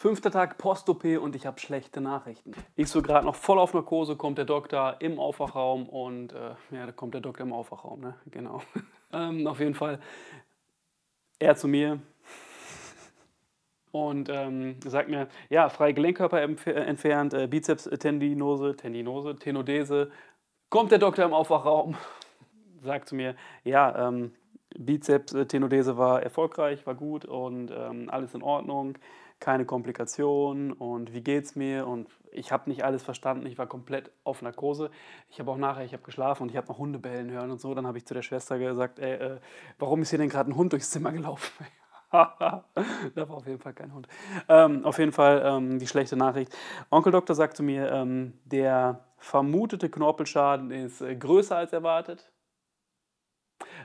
Fünfter Tag Post-OP und ich habe schlechte Nachrichten. Ich so gerade noch voll auf Narkose, kommt der Doktor im Aufwachraum und äh, ja, da kommt der Doktor im Aufwachraum, ne? Genau. ähm, auf jeden Fall, er zu mir und ähm, sagt mir, ja, freie Gelenkkörper äh, entfernt, äh, Bizeps-Tendinose, äh, Tendinose, Tenodese. Kommt der Doktor im Aufwachraum, sagt zu mir, ja, ähm, Bizeps-Tenodese äh, war erfolgreich, war gut und ähm, alles in Ordnung keine Komplikationen und wie geht's mir und ich habe nicht alles verstanden, ich war komplett auf Narkose. Ich habe auch nachher, ich habe geschlafen und ich habe noch Hunde bellen hören und so. Dann habe ich zu der Schwester gesagt, ey, äh, warum ist hier denn gerade ein Hund durchs Zimmer gelaufen? da war auf jeden Fall kein Hund. Ähm, auf jeden Fall ähm, die schlechte Nachricht. Onkel Doktor sagt zu mir, ähm, der vermutete Knorpelschaden ist äh, größer als erwartet.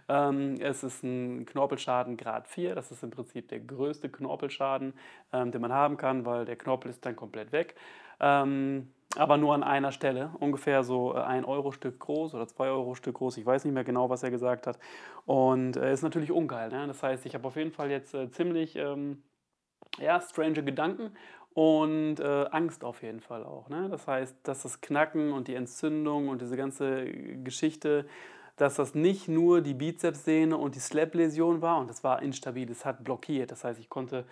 Ähm, es ist ein Knorpelschaden Grad 4. Das ist im Prinzip der größte Knorpelschaden, ähm, den man haben kann, weil der Knorpel ist dann komplett weg. Ähm, aber nur an einer Stelle, ungefähr so äh, ein Euro-Stück groß oder zwei Euro-Stück groß, ich weiß nicht mehr genau, was er gesagt hat. Und äh, ist natürlich ungeil. Ne? Das heißt, ich habe auf jeden Fall jetzt äh, ziemlich ähm, ja, strange Gedanken und äh, Angst auf jeden Fall auch. Ne? Das heißt, dass das Knacken und die Entzündung und diese ganze Geschichte dass das nicht nur die Bizepssehne und die Slap-Läsion war und das war instabil, es hat blockiert. Das heißt, ich konnte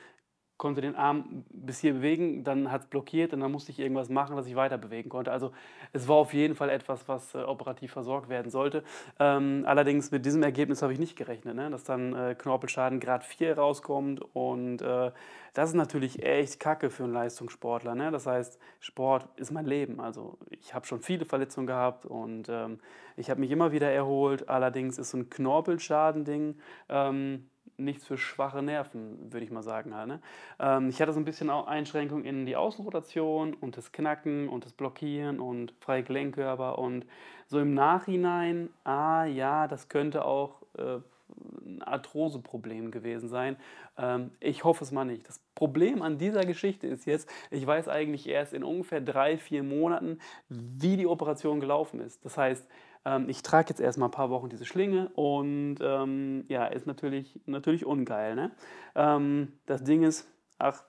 konnte den Arm bis hier bewegen, dann hat es blockiert und dann musste ich irgendwas machen, dass ich weiter bewegen konnte. Also es war auf jeden Fall etwas, was äh, operativ versorgt werden sollte. Ähm, allerdings mit diesem Ergebnis habe ich nicht gerechnet, ne? dass dann äh, Knorpelschaden Grad 4 rauskommt und äh, das ist natürlich echt kacke für einen Leistungssportler. Ne? Das heißt, Sport ist mein Leben. Also ich habe schon viele Verletzungen gehabt und ähm, ich habe mich immer wieder erholt. Allerdings ist so ein Knorpelschaden-Ding... Ähm, nichts für schwache Nerven, würde ich mal sagen. Halt, ne? ähm, ich hatte so ein bisschen auch Einschränkungen in die Außenrotation und das Knacken und das Blockieren und freie Gelenkkörper und so im Nachhinein, ah ja, das könnte auch äh, ein Arthroseproblem gewesen sein. Ähm, ich hoffe es mal nicht. Das Problem an dieser Geschichte ist jetzt, ich weiß eigentlich erst in ungefähr drei, vier Monaten, wie die Operation gelaufen ist. Das heißt, ähm, ich trage jetzt erstmal ein paar Wochen diese Schlinge und ähm, ja, ist natürlich, natürlich ungeil. Ne? Ähm, das Ding ist, ach,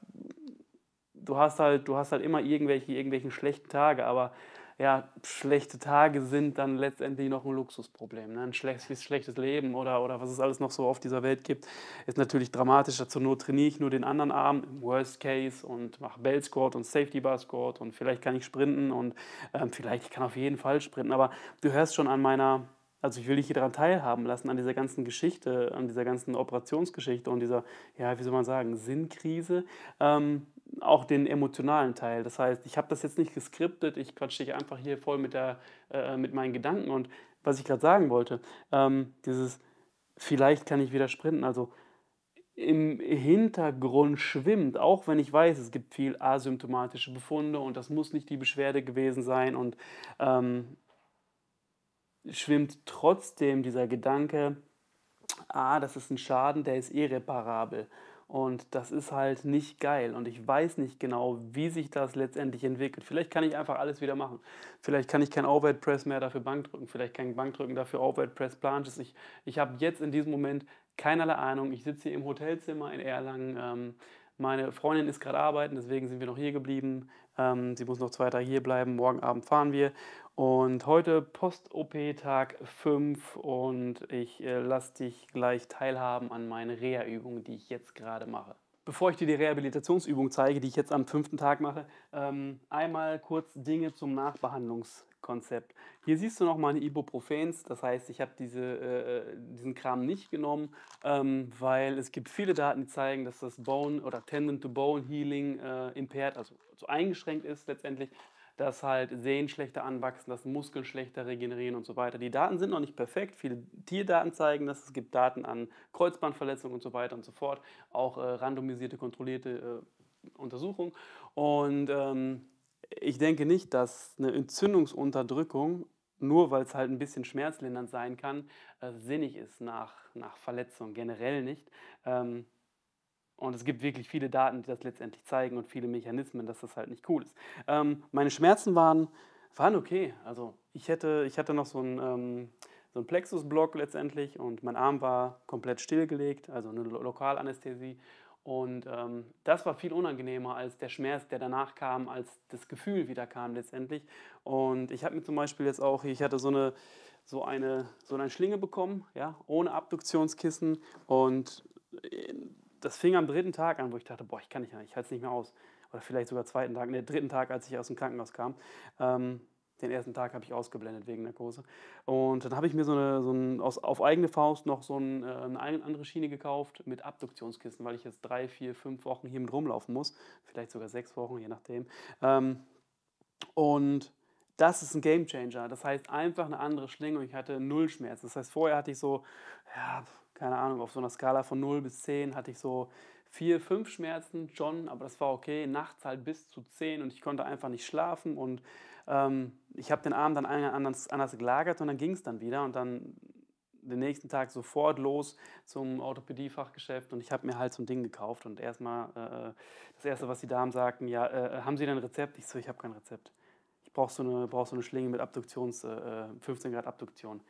du hast halt, du hast halt immer irgendwelche, irgendwelchen schlechten Tage, aber ja, schlechte Tage sind dann letztendlich noch ein Luxusproblem. Ne? Ein schlechtes, schlechtes Leben oder, oder was es alles noch so auf dieser Welt gibt, ist natürlich dramatischer. Zur Not trainiere ich nur den anderen Arm im Worst Case und mache Bell Squat und Safety Bar Squat und vielleicht kann ich sprinten und ähm, vielleicht ich kann auf jeden Fall sprinten. Aber du hörst schon an meiner also ich will dich hier daran teilhaben lassen, an dieser ganzen Geschichte, an dieser ganzen Operationsgeschichte und dieser, ja, wie soll man sagen, Sinnkrise. Ähm, auch den emotionalen Teil. Das heißt, ich habe das jetzt nicht geskriptet, ich quatsche dich einfach hier voll mit, der, äh, mit meinen Gedanken. Und was ich gerade sagen wollte, ähm, dieses vielleicht kann ich wieder sprinten, also im Hintergrund schwimmt, auch wenn ich weiß, es gibt viel asymptomatische Befunde und das muss nicht die Beschwerde gewesen sein und ähm, schwimmt trotzdem dieser Gedanke, ah, das ist ein Schaden, der ist irreparabel. Und das ist halt nicht geil. Und ich weiß nicht genau, wie sich das letztendlich entwickelt. Vielleicht kann ich einfach alles wieder machen. Vielleicht kann ich kein Overhead Press mehr dafür Bankdrücken. Vielleicht kein Bankdrücken dafür Overhead Press Planches. Ich, ich habe jetzt in diesem Moment keinerlei Ahnung. Ich sitze hier im Hotelzimmer in Erlangen. Ähm, meine Freundin ist gerade arbeiten, deswegen sind wir noch hier geblieben. Ähm, sie muss noch zwei Tage hier bleiben. Morgen Abend fahren wir. Und heute Post-OP-Tag 5 und ich äh, lasse dich gleich teilhaben an meine Reha-Übung, die ich jetzt gerade mache. Bevor ich dir die Rehabilitationsübung zeige, die ich jetzt am fünften Tag mache, ähm, einmal kurz Dinge zum Nachbehandlungskonzept. Hier siehst du noch meine Ibuprofens, das heißt, ich habe diese, äh, äh diesen Kram nicht genommen, ähm, weil es gibt viele Daten, die zeigen, dass das Bone- oder Tendon-to-Bone-Healing äh, impaired, also, also eingeschränkt ist letztendlich, dass halt Sehnen schlechter anwachsen, dass Muskeln schlechter regenerieren und so weiter. Die Daten sind noch nicht perfekt. Viele Tierdaten zeigen das. Es gibt Daten an Kreuzbandverletzungen und so weiter und so fort. Auch äh, randomisierte, kontrollierte äh, Untersuchungen. Und ähm, ich denke nicht, dass eine Entzündungsunterdrückung nur weil es halt ein bisschen schmerzlindernd sein kann, äh, sinnig ist nach, nach Verletzung. Generell nicht. Ähm, und es gibt wirklich viele Daten, die das letztendlich zeigen und viele Mechanismen, dass das halt nicht cool ist. Ähm, meine Schmerzen waren, waren okay. Also ich hätte, ich hatte noch so einen, ähm, so einen Plexusblock letztendlich und mein Arm war komplett stillgelegt, also eine Lokalanästhesie. Und ähm, das war viel unangenehmer als der Schmerz, der danach kam, als das Gefühl wieder kam letztendlich. Und ich habe mir zum Beispiel jetzt auch, ich hatte so eine, so eine, so eine Schlinge bekommen, ja, ohne Abduktionskissen und äh, das fing am dritten Tag an, wo ich dachte, boah, ich kann nicht mehr, ich halte es nicht mehr aus. Oder vielleicht sogar zweiten Tag, ne, dritten Tag, als ich aus dem Krankenhaus kam. Ähm, den ersten Tag habe ich ausgeblendet wegen Narkose. Und dann habe ich mir so, eine, so ein, aus, auf eigene Faust noch so ein, äh, eine andere Schiene gekauft mit Abduktionskissen, weil ich jetzt drei, vier, fünf Wochen hier mit rumlaufen muss. Vielleicht sogar sechs Wochen, je nachdem. Ähm, und das ist ein Game Changer. Das heißt, einfach eine andere Schlinge und ich hatte null Schmerz. Das heißt, vorher hatte ich so, ja, keine Ahnung, auf so einer Skala von 0 bis 10 hatte ich so 4, 5 Schmerzen schon, aber das war okay. Nachts halt bis zu 10 und ich konnte einfach nicht schlafen und ähm, ich habe den Arm dann anders, anders gelagert und dann ging es dann wieder und dann den nächsten Tag sofort los zum Orthopädie-Fachgeschäft und ich habe mir halt so ein Ding gekauft und erstmal äh, das erste, was die Damen sagten, ja, äh, äh haben Sie denn ein Rezept? Ich so, ich habe kein Rezept. Ich brauche so, eine, brauch so eine Schlinge mit Abduktions, äh, 15 äh, Grad Abduktion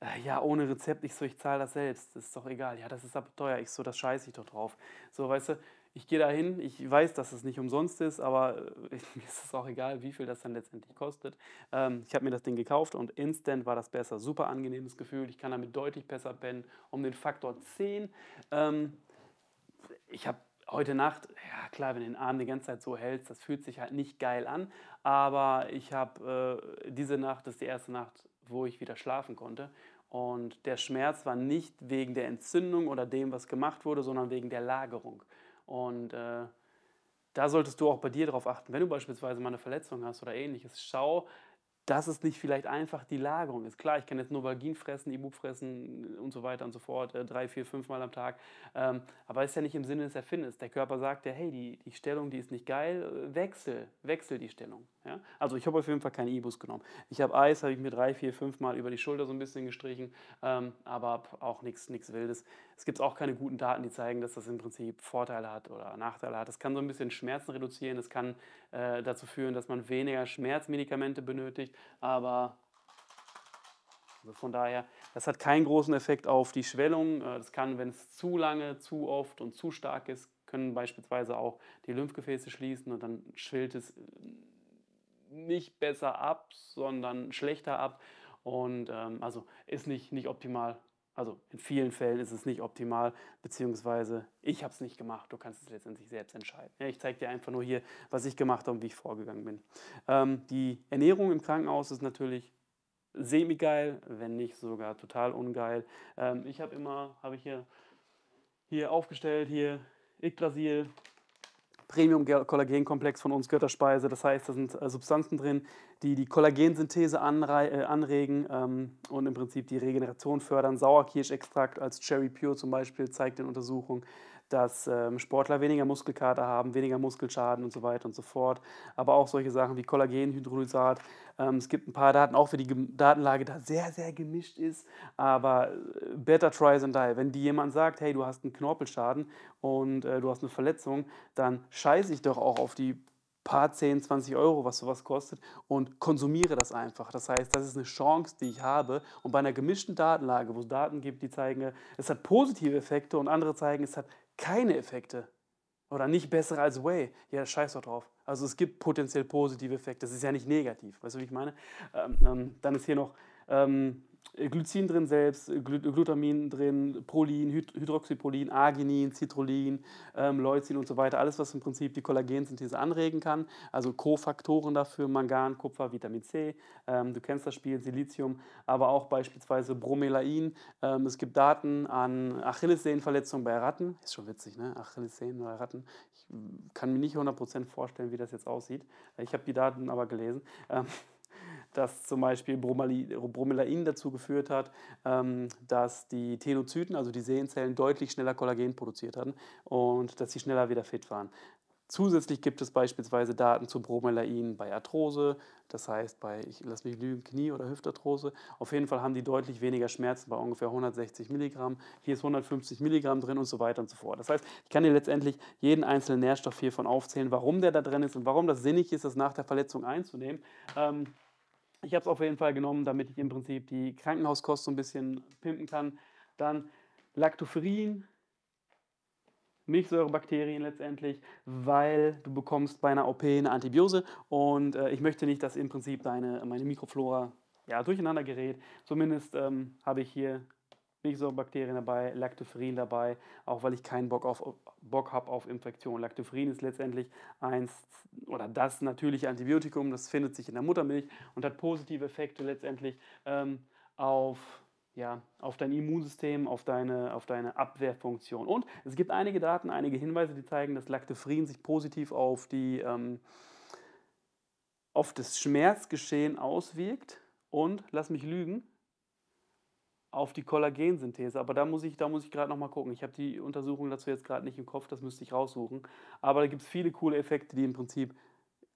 äh, ja, ohne Rezept, ich so, ich zahle das selbst, das ist doch egal, ja, das ist aber teuer, ich so, das scheiße ich doch drauf. So, weißt du, ich gehe da hin, ich weiß, dass es nicht umsonst ist, aber äh, mir ist es auch egal, wie viel das dann letztendlich kostet. Ähm, ich habe mir das Ding gekauft und instant war das besser. Super angenehmes Gefühl, ich kann damit deutlich besser pennen, um den Faktor 10. Ähm, ich habe heute Nacht, ja klar, wenn du den Arm die ganze Zeit so hältst, das fühlt sich halt nicht geil an, aber ich habe äh, diese Nacht, das ist die erste Nacht, wo ich wieder schlafen konnte. Und der Schmerz war nicht wegen der Entzündung oder dem, was gemacht wurde, sondern wegen der Lagerung. Und äh, da solltest du auch bei dir darauf achten, wenn du beispielsweise mal eine Verletzung hast oder ähnliches. Schau, dass es nicht vielleicht einfach die Lagerung ist. Klar, ich kann jetzt Novalgin fressen, Ibu fressen äh, und so weiter und so fort, äh, drei, vier, fünf Mal am Tag. Ähm, aber ist ja nicht im Sinne des Erfindens. Der Körper sagt ja, hey, die, die Stellung, die ist nicht geil, äh, wechsel, wechsel die Stellung. Ja? Also ich habe auf jeden Fall keine Ibus genommen. Ich habe Eis, habe ich mir drei, vier, fünf Mal über die Schulter so ein bisschen gestrichen, ähm, aber auch nichts Wildes. Es gibt auch keine guten Daten, die zeigen, dass das im Prinzip Vorteile hat oder Nachteile hat. Es kann so ein bisschen Schmerzen reduzieren, es kann äh, dazu führen, dass man weniger Schmerzmedikamente benötigt, aber also von daher, das hat keinen großen Effekt auf die Schwellung. Äh, das kann, wenn es zu lange, zu oft und zu stark ist, können beispielsweise auch die Lymphgefäße schließen und dann schwillt es nicht besser ab, sondern schlechter ab. Und ähm, also ist nicht, nicht optimal also in vielen Fällen ist es nicht optimal, beziehungsweise ich habe es nicht gemacht. Du kannst es letztendlich selbst entscheiden. ich zeige dir einfach nur hier, was ich gemacht habe und wie ich vorgegangen bin. Ähm, die Ernährung im Krankenhaus ist natürlich semi-geil, wenn nicht sogar total ungeil. Ähm, ich habe immer, habe ich hier, hier aufgestellt, hier Yggdrasil, Premium-Kollagenkomplex von uns Götterspeise. Das heißt, da sind äh, Substanzen drin, die die Kollagensynthese äh, anregen ähm, und im Prinzip die Regeneration fördern. Sauerkirschextrakt als Cherry Pure zum Beispiel zeigt in Untersuchungen dass ähm, Sportler weniger Muskelkater haben, weniger Muskelschaden und so weiter und so fort. Aber auch solche Sachen wie Kollagenhydrolysat. Ähm, es gibt ein paar Daten, auch wenn die Gem Datenlage da sehr, sehr gemischt ist. Aber äh, better try than die. Wenn dir jemand sagt, hey, du hast einen Knorpelschaden und äh, du hast eine Verletzung, dann scheiße ich doch auch auf die paar 10, 20 Euro, was sowas kostet, und konsumiere das einfach. Das heißt, das ist eine Chance, die ich habe. Und bei einer gemischten Datenlage, wo es Daten gibt, die zeigen, äh, es hat positive Effekte und andere zeigen, es hat keine Effekte oder nicht besser als Way, ja, scheiß doch drauf. Also es gibt potenziell positive Effekte, das ist ja nicht negativ, weißt du, wie ich meine? Ähm, ähm, dann ist hier noch ähm, Glycin drin selbst, Glutamin drin, Prolin, Hydroxyprolin, Arginin, Citrullin, ähm, Leucin und so weiter. Alles, was im Prinzip die Kollagensynthese anregen kann. Also Kofaktoren dafür, Mangan, Kupfer, Vitamin C. Ähm, du kennst das Spiel, Silizium, aber auch beispielsweise Bromelain. Ähm, es gibt Daten an Achillessehnenverletzungen bei Ratten. Ist schon witzig, ne? Achillessehnen bei Ratten. Ich kann mir nicht 100% vorstellen, wie das jetzt aussieht. Ich habe die Daten aber gelesen dass zum Beispiel Bromelain dazu geführt hat, ähm, dass die Tenozyten, also die Sehenzellen, deutlich schneller Kollagen produziert hatten und dass sie schneller wieder fit waren. Zusätzlich gibt es beispielsweise Daten zu Bromelain bei Arthrose, das heißt bei, ich lasse mich lügen, Knie- oder Hüftarthrose. Auf jeden Fall haben die deutlich weniger Schmerzen bei ungefähr 160 Milligramm. Hier ist 150 Milligramm drin und so weiter und so fort. Das heißt, ich kann dir letztendlich jeden einzelnen Nährstoff hiervon aufzählen, warum der da drin ist und warum das sinnig ist, das nach der Verletzung einzunehmen. Ähm, ich habe es auf jeden Fall genommen, damit ich im Prinzip die Krankenhauskost so ein bisschen pimpen kann. Dann Lactoferin, Milchsäurebakterien letztendlich, weil du bekommst bei einer OP eine Antibiose und äh, ich möchte nicht, dass im Prinzip deine, meine Mikroflora ja, durcheinander gerät. Zumindest ähm, habe ich hier Milchsäurebakterien dabei, Lactoferrin dabei, auch weil ich keinen Bock, Bock habe auf Infektionen. Lactoferrin ist letztendlich eins oder das natürliche Antibiotikum, das findet sich in der Muttermilch und hat positive Effekte letztendlich ähm, auf ja, auf dein Immunsystem, auf deine, auf deine Abwehrfunktion. Und es gibt einige Daten, einige Hinweise, die zeigen, dass Lactoferrin sich positiv auf, die, ähm, auf das Schmerzgeschehen auswirkt. Und lass mich lügen, auf die Kollagensynthese. Aber da muss ich, ich gerade nochmal gucken. Ich habe die Untersuchung dazu jetzt gerade nicht im Kopf, das müsste ich raussuchen. Aber da gibt es viele coole Effekte, die im Prinzip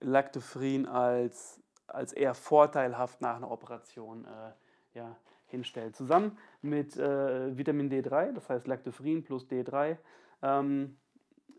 Lactophrin als, als eher vorteilhaft nach einer Operation äh, ja, hinstellen. Zusammen mit äh, Vitamin D3, das heißt Lactophrin plus D3. Ähm,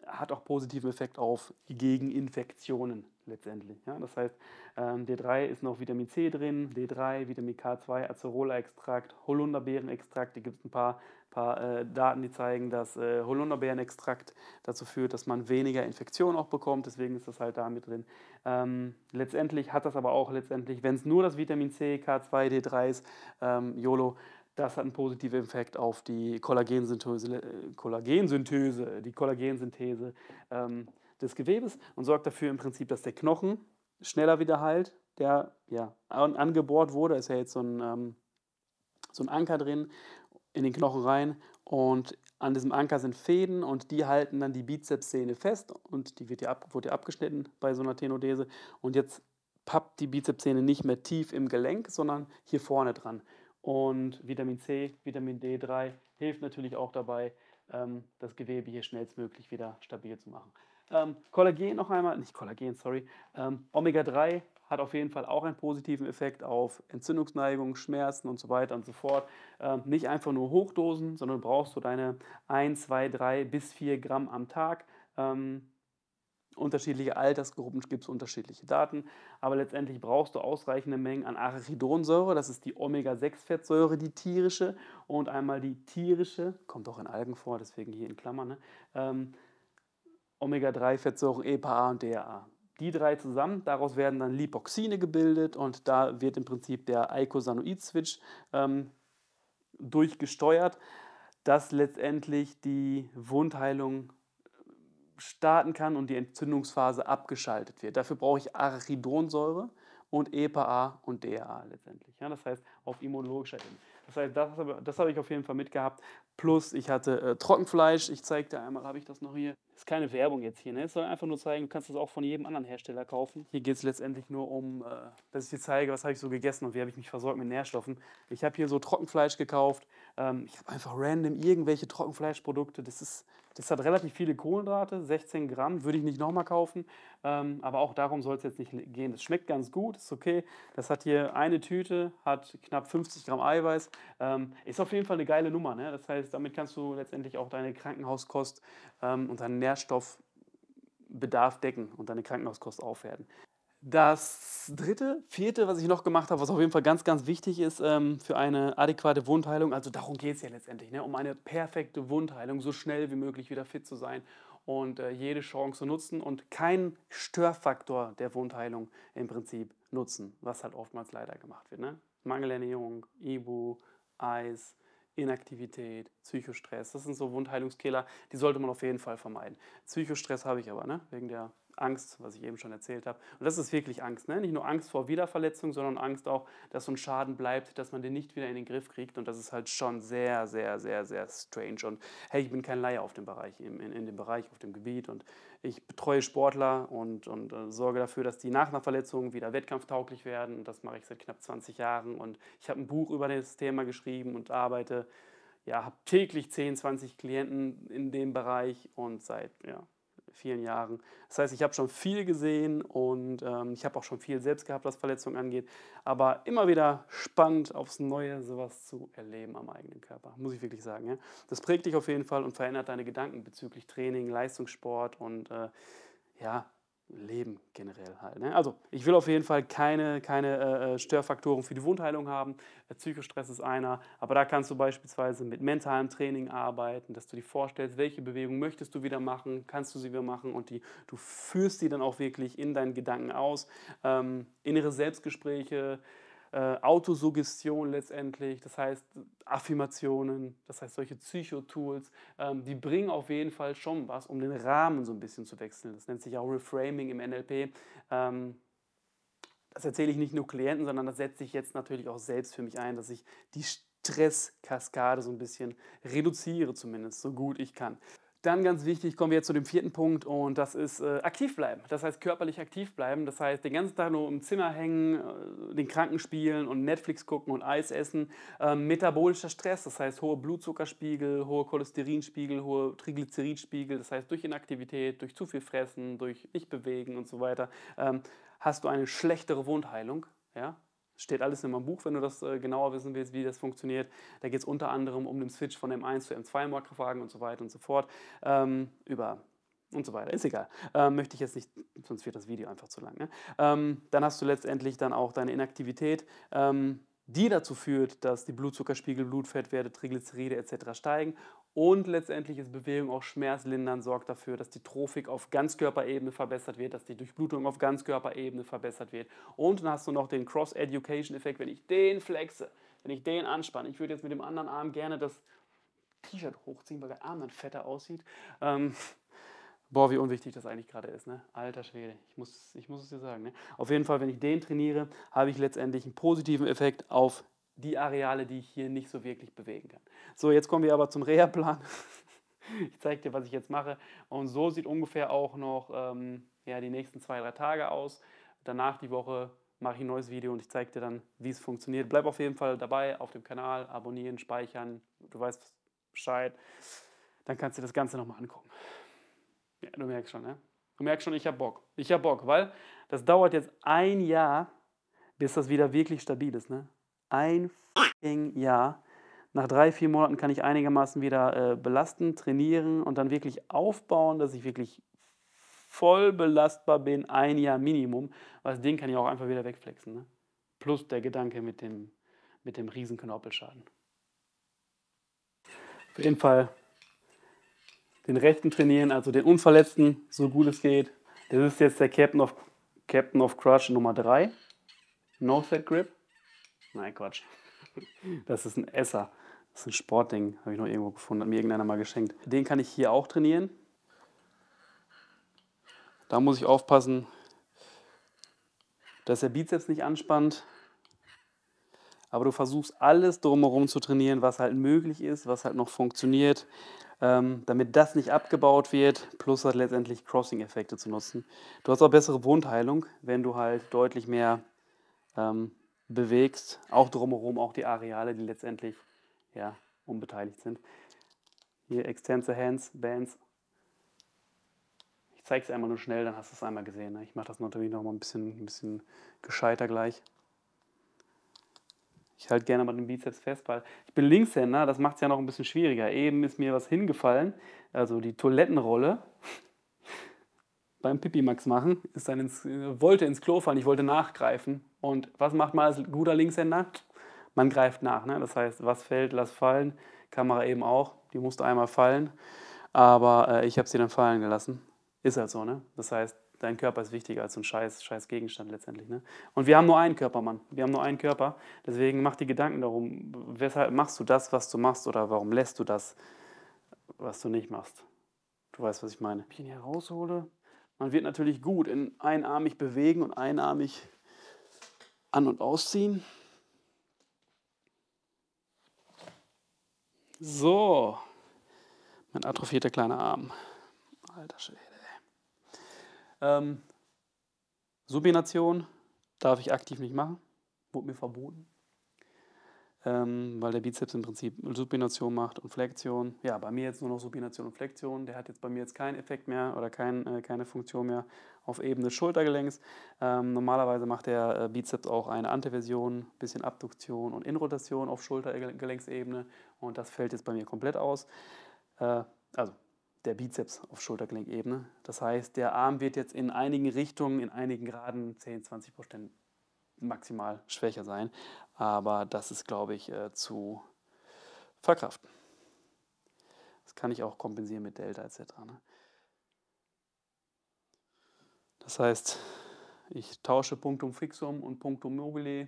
hat auch positiven Effekt auf Gegeninfektionen letztendlich. Ja? Das heißt, ähm, D3 ist noch Vitamin C drin, D3, Vitamin K2, Acerola-Extrakt, Holunderbeerenextrakt. Hier gibt es ein paar, paar äh, Daten, die zeigen, dass äh, Holunderbeerenextrakt dazu führt, dass man weniger Infektionen auch bekommt. Deswegen ist das halt da mit drin. Ähm, letztendlich hat das aber auch letztendlich, wenn es nur das Vitamin C, K2, D3 ist, ähm, YOLO, das hat einen positiven Effekt auf die Kollagensynthese, äh, Kollagensynthese die Kollagensynthese ähm, des Gewebes und sorgt dafür im Prinzip, dass der Knochen schneller wieder heilt, der ja, an, angebohrt wurde. Ist ja jetzt so ein, ähm, so ein Anker drin in den Knochen rein und an diesem Anker sind Fäden und die halten dann die Bizepssehne fest und die wird ja, ab, wird ja abgeschnitten bei so einer Tenodese und jetzt pappt die Bizepssehne nicht mehr tief im Gelenk, sondern hier vorne dran. Und Vitamin C, Vitamin D3 hilft natürlich auch dabei, ähm, das Gewebe hier schnellstmöglich wieder stabil zu machen. Ähm, Kollagen noch einmal, nicht Kollagen, sorry. Ähm, Omega-3 hat auf jeden Fall auch einen positiven Effekt auf Entzündungsneigung, Schmerzen und so weiter und so fort. Ähm, nicht einfach nur Hochdosen, sondern brauchst du deine 1, 2, 3 bis 4 Gramm am Tag. Ähm, unterschiedliche Altersgruppen gibt es unterschiedliche Daten, aber letztendlich brauchst du ausreichende Mengen an Arachidonsäure, das ist die Omega-6-Fettsäure, die tierische, und einmal die tierische, kommt auch in Algen vor, deswegen hier in Klammern, ne? ähm, Omega-3-Fettsäuren EPA und DHA. Die drei zusammen, daraus werden dann Lipoxine gebildet und da wird im Prinzip der Eicosanoid-Switch ähm, durchgesteuert, dass letztendlich die Wundheilung starten kann und die Entzündungsphase abgeschaltet wird. Dafür brauche ich Arachidonsäure und EPA und DHA letztendlich. Ja, das heißt, auf immunologischer Ebene. Das heißt, das, das habe ich auf jeden Fall mitgehabt. Plus, ich hatte äh, Trockenfleisch. Ich zeige dir einmal, habe ich das noch hier? Ist keine Werbung jetzt hier, ne? Es soll einfach nur zeigen, du kannst das auch von jedem anderen Hersteller kaufen. Hier geht es letztendlich nur um, äh, dass ich dir zeige, was habe ich so gegessen und wie habe ich mich versorgt mit Nährstoffen. Ich habe hier so Trockenfleisch gekauft. Ähm, ich habe einfach random irgendwelche Trockenfleischprodukte. Das, ist, das hat relativ viele Kohlenhydrate, 16 Gramm, würde ich nicht nochmal kaufen. Ähm, aber auch darum soll es jetzt nicht gehen. Das schmeckt ganz gut, ist okay. Das hat hier eine Tüte, hat knapp 50 Gramm Eiweiß. Ähm, ist auf jeden Fall eine geile Nummer, ne? Das heißt, damit kannst du letztendlich auch deine Krankenhauskost ähm, und deinen Nährstoffbedarf decken und deine Krankenhauskost aufwerten. Das dritte, vierte, was ich noch gemacht habe, was auf jeden Fall ganz, ganz wichtig ist ähm, für eine adäquate Wundheilung, also darum geht es ja letztendlich, ne? um eine perfekte Wundheilung, so schnell wie möglich wieder fit zu sein und äh, jede Chance zu nutzen und keinen Störfaktor der Wundheilung im Prinzip nutzen, was halt oftmals leider gemacht wird. Ne? Mangelernährung, Ibu, Eis, Inaktivität, Psychostress. Das sind so Wundheilungskiller, die sollte man auf jeden Fall vermeiden. Psychostress habe ich aber, ne? wegen der Angst, was ich eben schon erzählt habe. Und das ist wirklich Angst. Ne? Nicht nur Angst vor Wiederverletzung, sondern Angst auch, dass so ein Schaden bleibt, dass man den nicht wieder in den Griff kriegt. Und das ist halt schon sehr, sehr, sehr, sehr strange. Und hey, ich bin kein Laie auf dem Bereich, in, in, in dem Bereich, auf dem Gebiet. Und ich betreue Sportler und, und äh, sorge dafür, dass die nach einer Verletzung wieder wettkampftauglich werden. Und das mache ich seit knapp 20 Jahren. Und ich habe ein Buch über das Thema geschrieben und arbeite ja, habe täglich 10, 20 Klienten in dem Bereich und seit ja, vielen Jahren. Das heißt, ich habe schon viel gesehen und ähm, ich habe auch schon viel selbst gehabt, was Verletzungen angeht. Aber immer wieder spannend, aufs Neue sowas zu erleben am eigenen Körper, muss ich wirklich sagen. Ja? Das prägt dich auf jeden Fall und verändert deine Gedanken bezüglich Training, Leistungssport und äh, ja, Leben generell halt. Ne? Also ich will auf jeden Fall keine, keine äh, äh Störfaktoren für die Wundheilung haben. Äh, Psychostress ist einer, aber da kannst du beispielsweise mit mentalem Training arbeiten, dass du dir vorstellst, welche Bewegung möchtest du wieder machen, kannst du sie wieder machen und die, du führst sie dann auch wirklich in deinen Gedanken aus. Ähm, innere Selbstgespräche, äh, Autosuggestion letztendlich, das heißt Affirmationen, das heißt solche Psychotools, ähm, die bringen auf jeden Fall schon was, um den Rahmen so ein bisschen zu wechseln. Das nennt sich auch Reframing im NLP. Ähm, das erzähle ich nicht nur Klienten, sondern das setze ich jetzt natürlich auch selbst für mich ein, dass ich die Stresskaskade so ein bisschen reduziere, zumindest so gut ich kann. Dann ganz wichtig, kommen wir jetzt zu dem vierten Punkt und das ist äh, aktiv bleiben. Das heißt körperlich aktiv bleiben. Das heißt, den ganzen Tag nur im Zimmer hängen, äh, den Kranken spielen und Netflix gucken und Eis essen. Äh, metabolischer Stress, das heißt hohe Blutzuckerspiegel, hohe Cholesterinspiegel, hohe Triglyceridspiegel. Das heißt, durch Inaktivität, durch zu viel Fressen, durch nicht bewegen und so weiter, ähm, hast du eine schlechtere Wundheilung. Ja? Steht alles in meinem Buch, wenn du das äh, genauer wissen willst, wie das funktioniert. Da geht es unter anderem um den Switch von M1 zu M2-Fragen und so weiter und so fort. Ähm, über und so weiter. Ist egal. Ähm, möchte ich jetzt nicht, sonst wird das Video einfach zu lang. Ne? Ähm, dann hast du letztendlich dann auch deine Inaktivität, ähm, die dazu führt, dass die Blutzuckerspiegel, Blutfettwerte, Triglyceride etc. steigen und letztendlich ist Bewegung auch schmerzlindernd, sorgt dafür, dass die Trophik auf Ganzkörperebene verbessert wird, dass die Durchblutung auf Ganzkörperebene verbessert wird. Und dann hast du noch den Cross-Education-Effekt, wenn ich den flexe, wenn ich den anspanne. Ich würde jetzt mit dem anderen Arm gerne das T-Shirt hochziehen, weil der Arm dann fetter aussieht. Ähm, boah, wie unwichtig das eigentlich gerade ist, ne? Alter Schwede, ich muss, ich muss es dir sagen. Ne? Auf jeden Fall, wenn ich den trainiere, habe ich letztendlich einen positiven Effekt auf die Areale, die ich hier nicht so wirklich bewegen kann. So, jetzt kommen wir aber zum Reha-Plan. ich zeige dir, was ich jetzt mache. Und so sieht ungefähr auch noch ähm, ja, die nächsten zwei, drei Tage aus. Danach die Woche mache ich ein neues Video und ich zeige dir dann, wie es funktioniert. Bleib auf jeden Fall dabei auf dem Kanal, abonnieren, speichern, du weißt Bescheid. Dann kannst du dir das Ganze nochmal angucken. Ja, du merkst schon, ne? Du merkst schon, ich habe Bock. Ich habe Bock, weil das dauert jetzt ein Jahr, bis das wieder wirklich stabil ist, ne? Ein fucking Jahr. Nach drei, vier Monaten kann ich einigermaßen wieder äh, belasten, trainieren und dann wirklich aufbauen, dass ich wirklich voll belastbar bin, ein Jahr Minimum. Weil den kann ich auch einfach wieder wegflexen. Ne? Plus der Gedanke mit dem, mit dem riesen Auf jeden Fall den rechten trainieren, also den unverletzten, so gut es geht. Das ist jetzt der Captain of, Captain of Crush Nummer 3. No Set Grip. Nein, Quatsch. Das ist ein Esser. Das ist ein Sportding, habe ich noch irgendwo gefunden, hat mir irgendeiner mal geschenkt. Den kann ich hier auch trainieren. Da muss ich aufpassen, dass der Bizeps nicht anspannt. Aber du versuchst alles drumherum zu trainieren, was halt möglich ist, was halt noch funktioniert, ähm, damit das nicht abgebaut wird, plus halt letztendlich Crossing-Effekte zu nutzen. Du hast auch bessere Wundheilung, wenn du halt deutlich mehr ähm, bewegst, auch drumherum, auch die Areale, die letztendlich ja, unbeteiligt sind. Hier Extense Hands, Bands. Ich zeige es einmal nur schnell, dann hast du es einmal gesehen. Ne? Ich mache das natürlich noch mal ein bisschen, ein bisschen gescheiter gleich. Ich halte gerne mal den Bizeps fest, weil ich bin Linkshänder, das macht es ja noch ein bisschen schwieriger. Eben ist mir was hingefallen, also die Toilettenrolle beim Pipi-Max machen, ist dann ins, äh, wollte ins Klo fallen, ich wollte nachgreifen, und was macht man als guter Linkshänder? Man greift nach. Ne? Das heißt, was fällt, lass fallen. Kamera eben auch, die musste einmal fallen. Aber äh, ich habe sie dann fallen gelassen. Ist halt so, ne? Das heißt, dein Körper ist wichtiger als so ein scheiß, scheiß Gegenstand letztendlich. Ne? Und wir haben nur einen Körper, Mann. Wir haben nur einen Körper. Deswegen mach die Gedanken darum, weshalb machst du das, was du machst oder warum lässt du das, was du nicht machst. Du weißt, was ich meine. Wenn ich ihn hier raushole, man wird natürlich gut in einarmig bewegen und einarmig an- und ausziehen. So, mein atrophierter kleiner Arm. Alter Schwede. Ähm, Subination darf ich aktiv nicht machen. Wurde mir verboten ähm, weil der Bizeps im Prinzip Supination macht und Flexion. Ja, bei mir jetzt nur noch Supination und Flexion. Der hat jetzt bei mir jetzt keinen Effekt mehr oder kein, äh, keine Funktion mehr auf Ebene des Schultergelenks. Ähm, normalerweise macht der äh, Bizeps auch eine Anteversion, bisschen Abduktion und Inrotation auf Schultergelenksebene und das fällt jetzt bei mir komplett aus. Äh, also der Bizeps auf Schultergelenkebene. Das heißt, der Arm wird jetzt in einigen Richtungen, in einigen Graden 10, 20 Prozent maximal schwächer sein. Aber das ist, glaube ich, äh, zu verkraften. Das kann ich auch kompensieren mit Delta etc. Ne? Das heißt, ich tausche Punktum Fixum und Punktum Mobile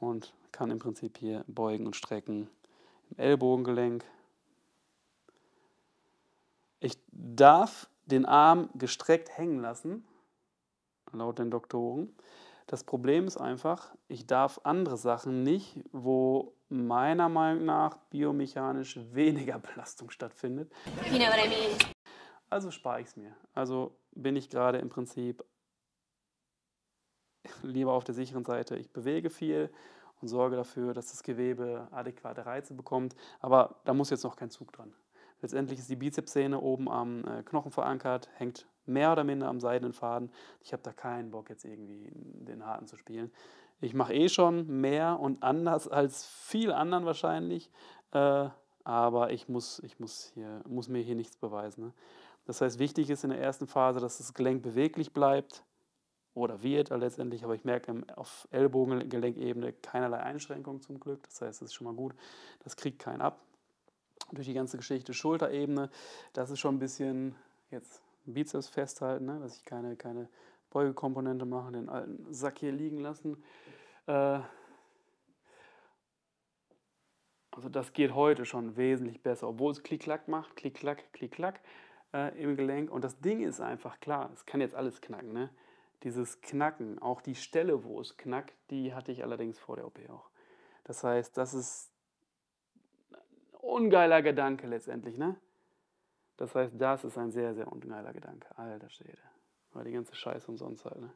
und kann im Prinzip hier beugen und strecken im Ellbogengelenk. Ich darf den Arm gestreckt hängen lassen, laut den Doktoren. Das Problem ist einfach, ich darf andere Sachen nicht, wo meiner Meinung nach biomechanisch weniger Belastung stattfindet. Also spare ich es mir. Also bin ich gerade im Prinzip lieber auf der sicheren Seite. Ich bewege viel und sorge dafür, dass das Gewebe adäquate Reize bekommt. Aber da muss jetzt noch kein Zug dran. Letztendlich ist die Bizepssehne oben am äh, Knochen verankert, hängt mehr oder minder am seidenen Faden. Ich habe da keinen Bock, jetzt irgendwie den harten zu spielen. Ich mache eh schon mehr und anders als viel anderen wahrscheinlich, äh, aber ich, muss, ich muss, hier, muss mir hier nichts beweisen. Ne? Das heißt, wichtig ist in der ersten Phase, dass das Gelenk beweglich bleibt oder wird letztendlich, aber ich merke auf Ellbogengelenkebene keinerlei Einschränkungen zum Glück. Das heißt, das ist schon mal gut. Das kriegt keinen ab durch die ganze Geschichte Schulterebene. Das ist schon ein bisschen jetzt Bizeps festhalten, ne? dass ich keine, keine Beugekomponente mache, den alten Sack hier liegen lassen. Äh, also das geht heute schon wesentlich besser, obwohl es Klick-Klack macht, Klick-Klack, Klick-Klack äh, im Gelenk. Und das Ding ist einfach klar, es kann jetzt alles knacken. Ne? Dieses Knacken, auch die Stelle, wo es knackt, die hatte ich allerdings vor der OP auch. Das heißt, das ist ungeiler Gedanke letztendlich, ne? Das heißt, das ist ein sehr, sehr ungeiler Gedanke. Alter Schwede. War die ganze Scheiße umsonst halt, ne?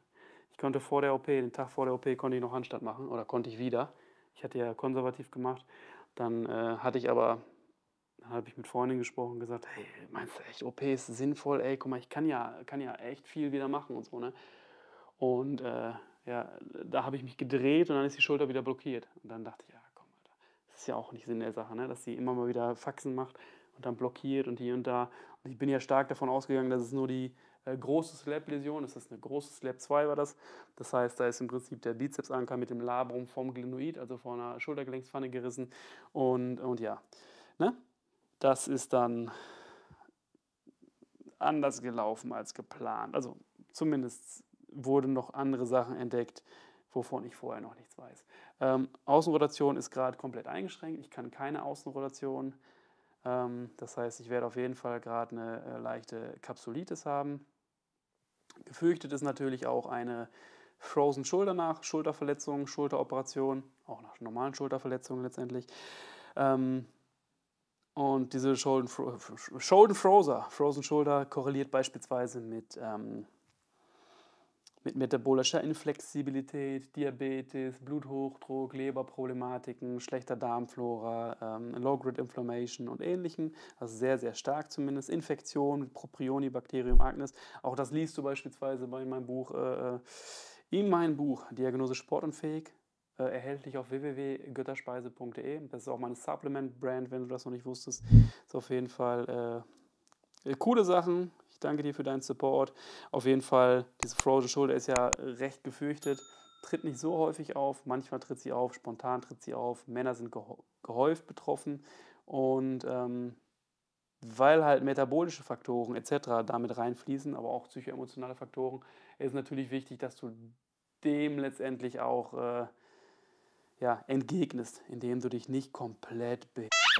Ich konnte vor der OP, den Tag vor der OP, konnte ich noch Handstand machen oder konnte ich wieder. Ich hatte ja konservativ gemacht. Dann äh, hatte ich aber, dann habe ich mit Freundin gesprochen und gesagt, hey, meinst du echt, OP ist sinnvoll? Ey, guck mal, ich kann ja, kann ja echt viel wieder machen und so, ne? Und äh, ja, da habe ich mich gedreht und dann ist die Schulter wieder blockiert. Und dann dachte ich, ja, ist ja auch nicht Sinn der Sache, ne? dass sie immer mal wieder Faxen macht und dann blockiert und hier und da. Und ich bin ja stark davon ausgegangen, dass es nur die äh, große Slap-Läsion ist. Das ist eine große Slap 2 war das. Das heißt, da ist im Prinzip der Bizepsanker mit dem Labrum vom Glenoid, also von einer Schultergelenkspfanne gerissen. Und, und ja, ne? das ist dann anders gelaufen als geplant. Also zumindest wurden noch andere Sachen entdeckt, wovon ich vorher noch nichts weiß. Ähm, Außenrotation ist gerade komplett eingeschränkt. Ich kann keine Außenrotation. Ähm, das heißt, ich werde auf jeden Fall gerade eine äh, leichte Kapsulitis haben. Gefürchtet ist natürlich auch eine Frozen Shoulder nach, Schulterverletzung, Schulteroperation, auch nach normalen Schulterverletzungen letztendlich. Ähm, und diese Schulden, Frozen Shoulder korreliert beispielsweise mit ähm, mit metabolischer Inflexibilität, Diabetes, Bluthochdruck, Leberproblematiken, schlechter Darmflora, ähm, Low-Grid-Inflammation und ähnlichem, also sehr, sehr stark zumindest, Infektionen mit Propionibacterium agnes, auch das liest du beispielsweise bei meinem Buch, äh, äh, in meinem Buch Diagnose sportunfähig, äh, erhältlich auf www.götterspeise.de, das ist auch meine Supplement-Brand, wenn du das noch nicht wusstest, ist auf jeden Fall äh, coole Sachen, ich danke dir für deinen Support. Auf jeden Fall, diese Frozen Shoulder ist ja recht gefürchtet, tritt nicht so häufig auf. Manchmal tritt sie auf, spontan tritt sie auf. Männer sind gehäuft betroffen und ähm, weil halt metabolische Faktoren etc. damit reinfließen, aber auch psychoemotionale Faktoren, ist natürlich wichtig, dass du dem letztendlich auch äh, ja, entgegnest, indem du dich nicht komplett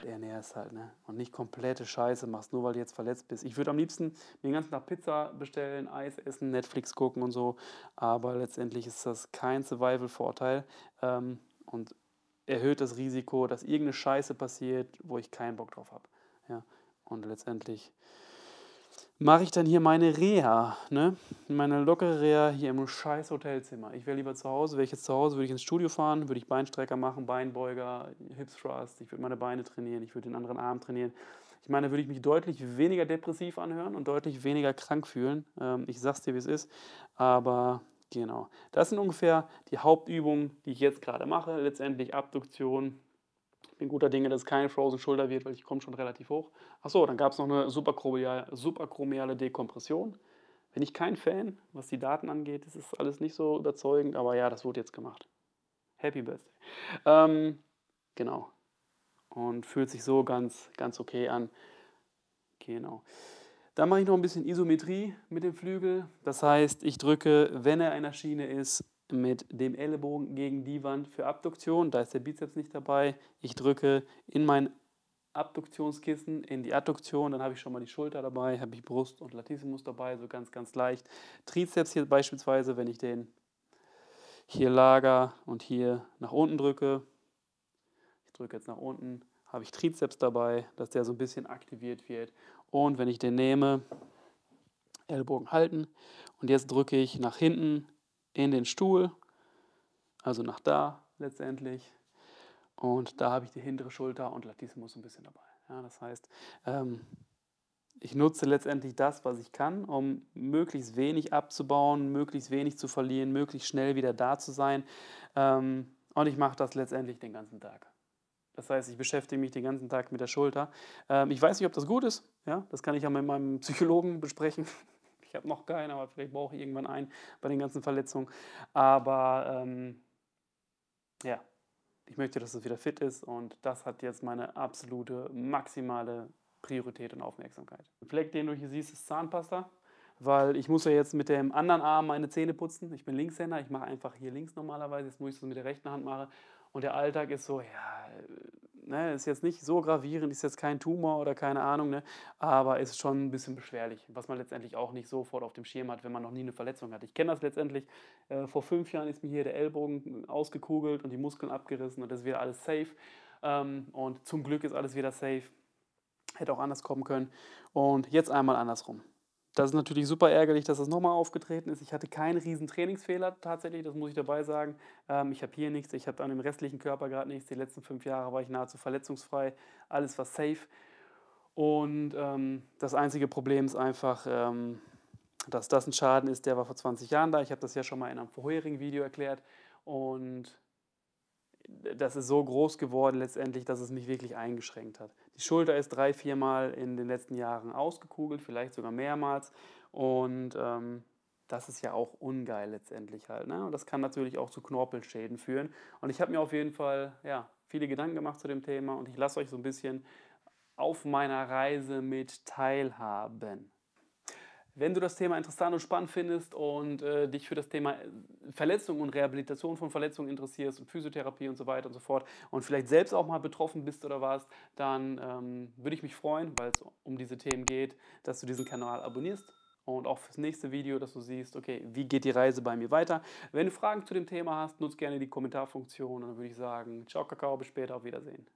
ernährst halt, ne? Und nicht komplette Scheiße machst, nur weil du jetzt verletzt bist. Ich würde am liebsten den ganzen Tag Pizza bestellen, Eis essen, Netflix gucken und so, aber letztendlich ist das kein Survival-Vorteil ähm, und erhöht das Risiko, dass irgendeine Scheiße passiert, wo ich keinen Bock drauf habe. Ja? Und letztendlich mache ich dann hier meine Reha, ne? meine lockere Reha hier im scheiß Hotelzimmer. Ich wäre lieber zu Hause, wäre ich jetzt zu Hause, würde ich ins Studio fahren, würde ich Beinstrecker machen, Beinbeuger, Hips Thrust, ich würde meine Beine trainieren, ich würde den anderen Arm trainieren. Ich meine, würde ich mich deutlich weniger depressiv anhören und deutlich weniger krank fühlen. Ähm, ich sag's dir, wie es ist. Aber genau, das sind ungefähr die Hauptübungen, die ich jetzt gerade mache. Letztendlich Abduktion, ich bin guter Dinge, dass es keine Frozen Shoulder wird, weil ich komme schon relativ hoch. Achso, dann gab es noch eine superchromiale Dekompression. Bin ich kein Fan, was die Daten angeht. Das ist alles nicht so überzeugend, aber ja, das wurde jetzt gemacht. Happy Birthday. Ähm, genau. Und fühlt sich so ganz, ganz okay an. Genau. Dann mache ich noch ein bisschen Isometrie mit dem Flügel. Das heißt, ich drücke, wenn er einer Schiene ist, mit dem Ellenbogen gegen die Wand für Abduktion. Da ist der Bizeps nicht dabei. Ich drücke in mein Abduktionskissen in die Adduktion, dann habe ich schon mal die Schulter dabei, habe ich Brust und Latissimus dabei, so ganz, ganz leicht. Trizeps hier beispielsweise, wenn ich den hier lager und hier nach unten drücke, ich drücke jetzt nach unten, habe ich Trizeps dabei, dass der so ein bisschen aktiviert wird. Und wenn ich den nehme, Ellbogen halten und jetzt drücke ich nach hinten in den Stuhl, also nach da letztendlich. Und da habe ich die hintere Schulter und Latissimus ein bisschen dabei. Ja, das heißt, ähm, ich nutze letztendlich das, was ich kann, um möglichst wenig abzubauen, möglichst wenig zu verlieren, möglichst schnell wieder da zu sein. Ähm, und ich mache das letztendlich den ganzen Tag. Das heißt, ich beschäftige mich den ganzen Tag mit der Schulter. Ähm, ich weiß nicht, ob das gut ist. Ja? Das kann ich ja mit meinem Psychologen besprechen. Ich habe noch keinen, aber vielleicht brauche ich irgendwann einen bei den ganzen Verletzungen. Aber ähm, ja, ich möchte, dass es wieder fit ist und das hat jetzt meine absolute maximale Priorität und Aufmerksamkeit. Der Fleck, den du hier siehst, ist Zahnpasta weil ich muss ja jetzt mit dem anderen Arm meine Zähne putzen. Ich bin Linkshänder, ich mache einfach hier links normalerweise, jetzt muss ich es mit der rechten Hand machen. Und der Alltag ist so, ja, ne, ist jetzt nicht so gravierend, ist jetzt kein Tumor oder keine Ahnung, ne, aber ist schon ein bisschen beschwerlich, was man letztendlich auch nicht sofort auf dem Schirm hat, wenn man noch nie eine Verletzung hat. Ich kenne das letztendlich, äh, vor fünf Jahren ist mir hier der Ellbogen ausgekugelt und die Muskeln abgerissen und das ist wieder alles safe. Ähm, und zum Glück ist alles wieder safe. Hätte auch anders kommen können. Und jetzt einmal andersrum das ist natürlich super ärgerlich, dass das nochmal aufgetreten ist. Ich hatte keinen riesen Trainingsfehler tatsächlich, das muss ich dabei sagen. Ähm, ich habe hier nichts, ich habe an dem restlichen Körper gerade nichts. Die letzten fünf Jahre war ich nahezu verletzungsfrei, alles war safe. Und ähm, das einzige Problem ist einfach, ähm, dass das ein Schaden ist, der war vor 20 Jahren da. Ich habe das ja schon mal in einem vorherigen Video erklärt. Und das ist so groß geworden letztendlich, dass es mich wirklich eingeschränkt hat. Die Schulter ist drei, viermal in den letzten Jahren ausgekugelt, vielleicht sogar mehrmals. Und ähm, das ist ja auch ungeil letztendlich halt. Ne? Und das kann natürlich auch zu Knorpelschäden führen. Und ich habe mir auf jeden Fall ja, viele Gedanken gemacht zu dem Thema und ich lasse euch so ein bisschen auf meiner Reise mit teilhaben. Wenn du das Thema interessant und spannend findest und äh, dich für das Thema äh, Verletzung und Rehabilitation von Verletzungen interessierst und Physiotherapie und so weiter und so fort und vielleicht selbst auch mal betroffen bist oder warst, dann ähm, würde ich mich freuen, weil es um diese Themen geht, dass du diesen Kanal abonnierst und auch fürs nächste Video, dass du siehst, okay, wie geht die Reise bei mir weiter. Wenn du Fragen zu dem Thema hast, nutz gerne die Kommentarfunktion und dann würde ich sagen, ciao Kakao, bis später, auf Wiedersehen.